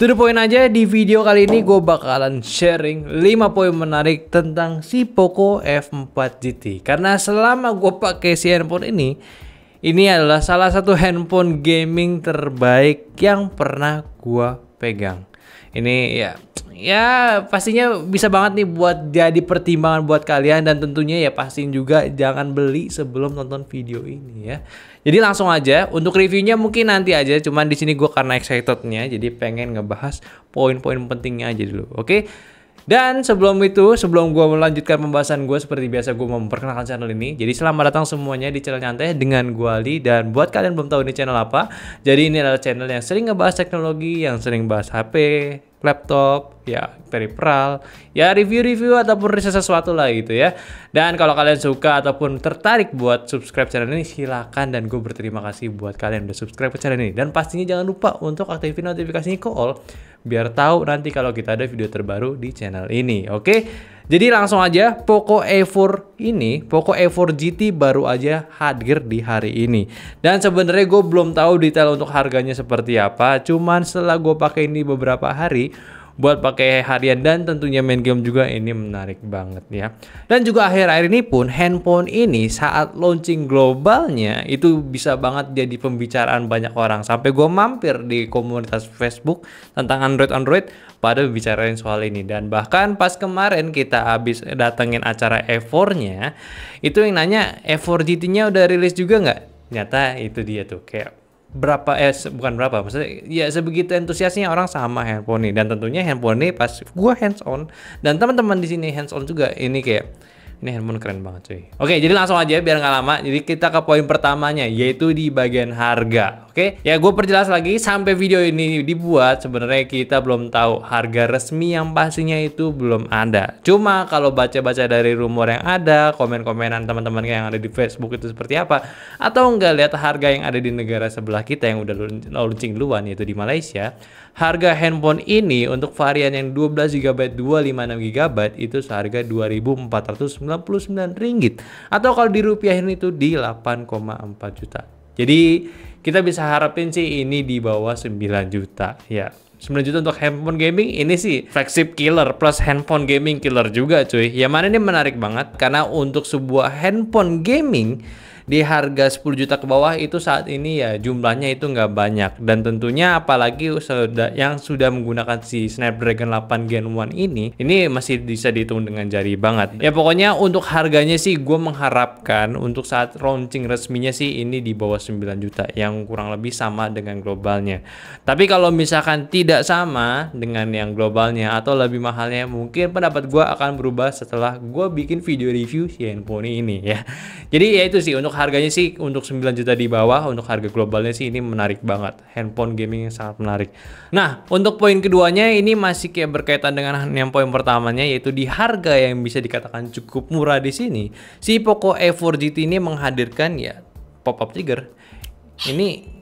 To the point aja di video kali ini gue bakalan sharing 5 poin menarik tentang si Poco F4 GT. Karena selama gue pakai si handphone ini ini adalah salah satu handphone gaming terbaik yang pernah gua pegang. Ini ya ya pastinya bisa banget nih buat jadi pertimbangan buat kalian dan tentunya ya pastiin juga jangan beli sebelum nonton video ini ya. Jadi langsung aja untuk reviewnya mungkin nanti aja cuman di sini gua karena excitednya jadi pengen ngebahas poin-poin pentingnya aja dulu. Oke. Dan sebelum itu, sebelum gue melanjutkan pembahasan gue seperti biasa gue mau memperkenalkan channel ini. Jadi selamat datang semuanya di channel nyantai dengan gue Ali. Dan buat kalian belum tahu ini channel apa, jadi ini adalah channel yang sering ngebahas teknologi, yang sering bahas HP, laptop, ya peripheral, ya review-review ataupun riset sesuatu lah gitu ya. Dan kalau kalian suka ataupun tertarik buat subscribe channel ini silakan dan gue berterima kasih buat kalian udah subscribe ke channel ini. Dan pastinya jangan lupa untuk aktifin notifikasinya ke all biar tahu nanti kalau kita ada video terbaru di channel ini. Oke. Jadi langsung aja Poco E4 ini, Poco E4 GT baru aja hadir di hari ini. Dan sebenarnya gue belum tahu detail untuk harganya seperti apa, cuman setelah gue pakai ini beberapa hari, buat pakai harian dan tentunya main game juga ini menarik banget ya. Dan juga akhir-akhir ini pun handphone ini saat launching globalnya itu bisa banget jadi pembicaraan banyak orang. Sampai gue mampir di komunitas Facebook tentang Android Android pada bicarain soal ini dan bahkan pas kemarin kita habis datengin acara E4-nya itu yang nanya E4 GT-nya udah rilis juga nggak? Ternyata itu dia tuh kayak berapa eh bukan berapa maksudnya ya sebegitu antusiasnya orang sama handphone ini dan tentunya handphone ini pas gua hands on dan teman-teman di sini hands on juga ini kayak ini handphone keren banget cuy. Oke, jadi langsung aja biar nggak lama. Jadi kita ke poin pertamanya yaitu di bagian harga. Oke, ya gue perjelas lagi sampai video ini dibuat sebenarnya kita belum tahu harga resmi yang pastinya itu belum ada. Cuma kalau baca-baca dari rumor yang ada, komen-komenan teman-teman yang ada di Facebook itu seperti apa, atau nggak lihat harga yang ada di negara sebelah kita yang udah launching oh, duluan yaitu di Malaysia, harga handphone ini untuk varian yang 12 GB 256 GB itu seharga 2.499 ringgit atau kalau dirupiahin itu di 8,4 juta. Jadi kita bisa harapin sih ini di bawah 9 juta ya. 9 juta untuk handphone gaming ini sih flagship killer plus handphone gaming killer juga cuy. Yang mana ini menarik banget karena untuk sebuah handphone gaming di harga 10 juta ke bawah itu saat ini ya jumlahnya itu nggak banyak dan tentunya apalagi yang sudah menggunakan si Snapdragon 8 Gen 1 ini ini masih bisa dihitung dengan jari banget ya pokoknya untuk harganya sih gue mengharapkan untuk saat launching resminya sih ini di bawah 9 juta yang kurang lebih sama dengan globalnya tapi kalau misalkan tidak sama dengan yang globalnya atau lebih mahalnya mungkin pendapat gue akan berubah setelah gue bikin video review si handphone ini ya jadi ya itu sih untuk harganya sih untuk 9 juta di bawah untuk harga globalnya sih ini menarik banget. Handphone gaming sangat menarik. Nah, untuk poin keduanya ini masih kayak berkaitan dengan yang poin pertamanya yaitu di harga yang bisa dikatakan cukup murah di sini. Si Poco E4 GT ini menghadirkan ya pop-up trigger. Ini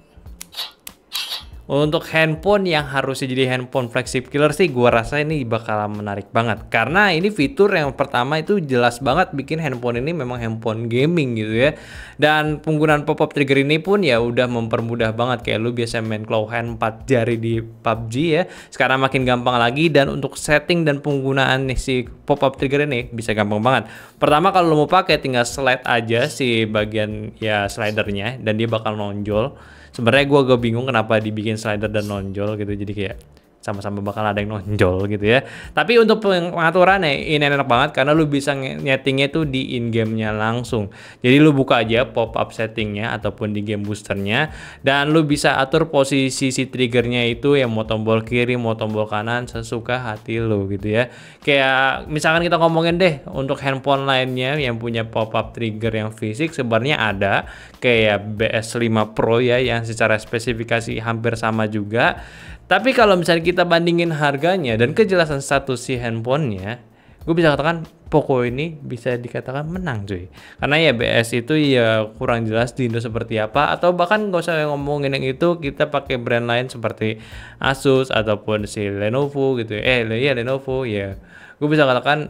untuk handphone yang harusnya jadi handphone flagship killer sih gue rasa ini bakal menarik banget karena ini fitur yang pertama itu jelas banget bikin handphone ini memang handphone gaming gitu ya. Dan penggunaan pop-up trigger ini pun ya udah mempermudah banget kayak lu biasa main claw hand 4 jari di PUBG ya. Sekarang makin gampang lagi dan untuk setting dan penggunaan nih si pop-up trigger ini bisa gampang banget. Pertama kalau lu mau pakai tinggal slide aja si bagian ya slidernya dan dia bakal nonjol sebenarnya gue agak bingung kenapa dibikin slider dan nonjol gitu jadi kayak sama-sama bakal ada yang nonjol gitu ya. Tapi untuk pengaturannya eh, ini enak banget karena lu bisa nyetingnya tuh di in gamenya langsung. Jadi lu buka aja pop-up settingnya ataupun di game boosternya dan lu bisa atur posisi si triggernya itu yang mau tombol kiri mau tombol kanan sesuka hati lu gitu ya. Kayak misalkan kita ngomongin deh untuk handphone lainnya yang punya pop-up trigger yang fisik sebenarnya ada kayak BS5 Pro ya yang secara spesifikasi hampir sama juga tapi kalau misalnya kita bandingin harganya dan kejelasan status si handphonenya, gue bisa katakan Poco ini bisa dikatakan menang cuy. Karena ya BS itu ya kurang jelas di Indo seperti apa atau bahkan gak usah ngomongin yang itu kita pakai brand lain seperti Asus ataupun si Lenovo gitu. ya. Eh ya Lenovo ya. Gue bisa katakan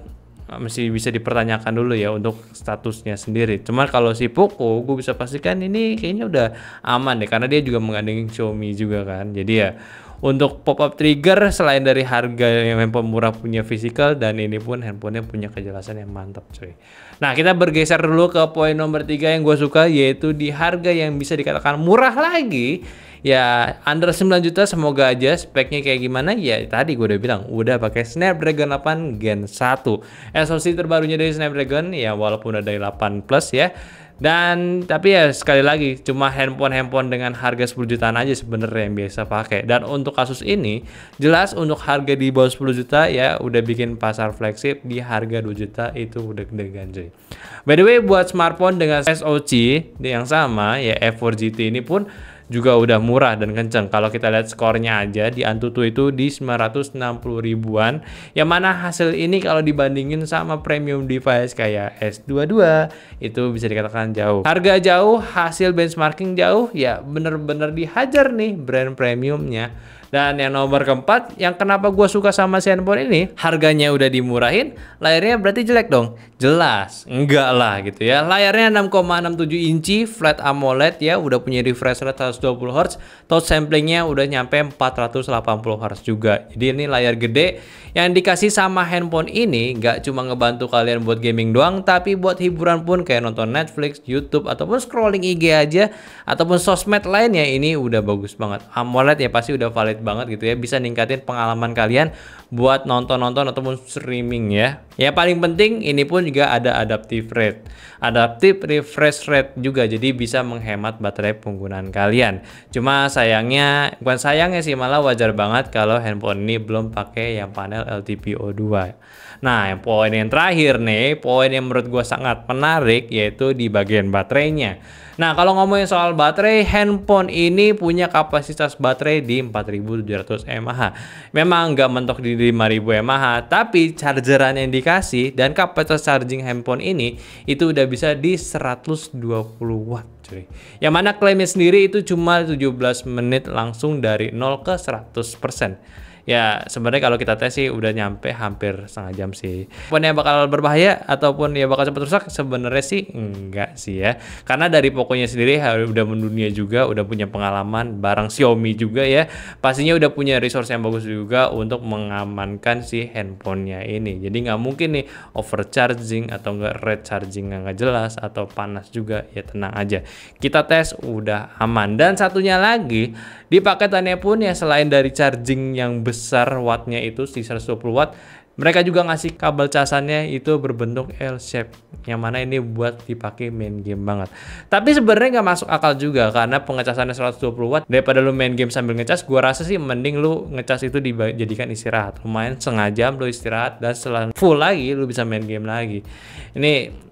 ah, masih bisa dipertanyakan dulu ya untuk statusnya sendiri. Cuman kalau si Poco gue bisa pastikan ini kayaknya udah aman deh karena dia juga menggandeng Xiaomi juga kan. Jadi ya untuk pop up trigger selain dari harga yang handphone murah punya physical dan ini pun handphonenya punya kejelasan yang mantap cuy nah kita bergeser dulu ke poin nomor tiga yang gue suka yaitu di harga yang bisa dikatakan murah lagi ya under 9 juta semoga aja speknya kayak gimana ya tadi gue udah bilang udah pakai Snapdragon 8 Gen 1 SoC terbarunya dari Snapdragon ya walaupun ada 8 plus ya dan tapi ya sekali lagi cuma handphone-handphone dengan harga 10 jutaan aja sebenarnya yang biasa pakai. Dan untuk kasus ini jelas untuk harga di bawah 10 juta ya udah bikin pasar flagship di harga 2 juta itu udah gede ganjil. By the way buat smartphone dengan SoC yang sama ya F4 GT ini pun juga udah murah dan kenceng. Kalau kita lihat skornya aja di Antutu itu di 960 ribuan. Yang mana hasil ini kalau dibandingin sama premium device kayak S22 itu bisa dikatakan jauh. Harga jauh, hasil benchmarking jauh, ya bener-bener dihajar nih brand premiumnya. Dan yang nomor keempat, yang kenapa gue suka sama si handphone ini, harganya udah dimurahin, layarnya berarti jelek dong? Jelas, enggak lah gitu ya. Layarnya 6,67 inci, flat AMOLED ya, udah punya refresh rate 120 Hz, touch samplingnya udah nyampe 480 Hz juga. Jadi ini layar gede, yang dikasih sama handphone ini nggak cuma ngebantu kalian buat gaming doang, tapi buat hiburan pun kayak nonton Netflix, YouTube, ataupun scrolling IG aja, ataupun sosmed lainnya ini udah bagus banget. AMOLED ya pasti udah valid banget gitu ya bisa ningkatin pengalaman kalian buat nonton-nonton ataupun streaming ya Ya paling penting ini pun juga ada adaptive rate. Adaptive refresh rate juga jadi bisa menghemat baterai penggunaan kalian. Cuma sayangnya, bukan sayangnya sih malah wajar banget kalau handphone ini belum pakai yang panel LTPO2. Nah, yang poin yang terakhir nih, poin yang menurut gue sangat menarik yaitu di bagian baterainya. Nah, kalau ngomongin soal baterai, handphone ini punya kapasitas baterai di 4700 mAh. Memang nggak mentok di 5000 mAh, tapi chargeran yang di aplikasi dan kapasitas charging handphone ini itu udah bisa di 120 watt cuy. Yang mana klaimnya sendiri itu cuma 17 menit langsung dari 0 ke 100% ya sebenarnya kalau kita tes sih udah nyampe hampir setengah jam sih pun yang bakal berbahaya ataupun ya bakal cepat rusak sebenarnya sih enggak sih ya karena dari pokoknya sendiri udah mendunia juga udah punya pengalaman barang Xiaomi juga ya pastinya udah punya resource yang bagus juga untuk mengamankan si handphonenya ini jadi nggak mungkin nih overcharging atau enggak recharging charging nggak jelas atau panas juga ya tenang aja kita tes udah aman dan satunya lagi di paketannya pun ya selain dari charging yang besar besar wattnya itu di 120 watt mereka juga ngasih kabel casannya itu berbentuk L shape yang mana ini buat dipakai main game banget. Tapi sebenarnya nggak masuk akal juga karena pengecasannya 120 watt daripada lu main game sambil ngecas, gua rasa sih mending lu ngecas itu dijadikan istirahat. Lumayan sengaja, jam lu istirahat dan setelah full lagi lu bisa main game lagi. Ini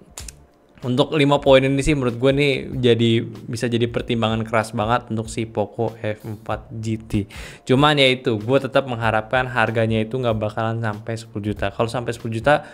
untuk lima poin ini sih menurut gue nih jadi bisa jadi pertimbangan keras banget untuk si Poco F4 GT. Cuman ya itu, gue tetap mengharapkan harganya itu nggak bakalan sampai 10 juta. Kalau sampai 10 juta,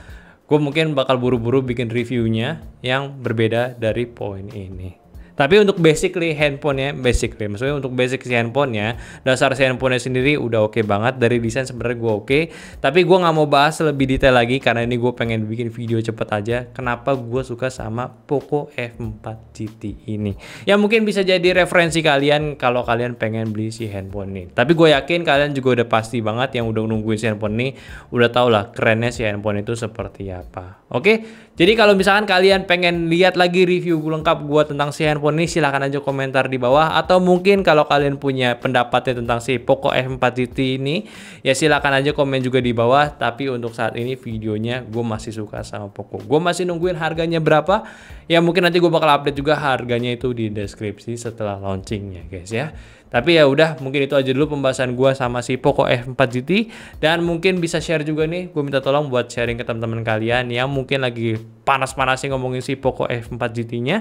gue mungkin bakal buru-buru bikin reviewnya yang berbeda dari poin ini. Tapi untuk basically handphonenya, basically maksudnya untuk basic si handphonenya, dasar si handphonenya sendiri udah oke okay banget dari desain sebenarnya gue oke. Okay. Tapi gue nggak mau bahas lebih detail lagi karena ini gue pengen bikin video cepet aja. Kenapa gue suka sama Poco F4 GT ini? Ya mungkin bisa jadi referensi kalian kalau kalian pengen beli si handphone ini. Tapi gue yakin kalian juga udah pasti banget yang udah nungguin si handphone ini, udah tau lah kerennya si handphone itu seperti apa. Oke, okay? Jadi kalau misalkan kalian pengen lihat lagi review lengkap gue tentang si handphone ini silahkan aja komentar di bawah atau mungkin kalau kalian punya pendapatnya tentang si Poco F4 GT ini ya silahkan aja komen juga di bawah tapi untuk saat ini videonya gue masih suka sama Poco. Gue masih nungguin harganya berapa ya mungkin nanti gue bakal update juga harganya itu di deskripsi setelah launchingnya guys ya. Tapi ya udah mungkin itu aja dulu pembahasan gue sama si Poco F4 GT dan mungkin bisa share juga nih gue minta tolong buat sharing ke teman-teman kalian yang mungkin lagi panas-panas panasin ngomongin si Poco F4 GT-nya.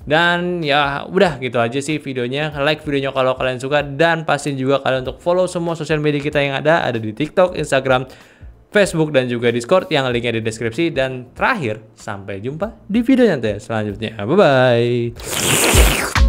Dan ya udah gitu aja sih videonya. Like videonya kalau kalian suka dan pastiin juga kalian untuk follow semua sosial media kita yang ada, ada di TikTok, Instagram, Facebook dan juga Discord yang linknya di deskripsi dan terakhir sampai jumpa di video nanti selanjutnya. Bye bye.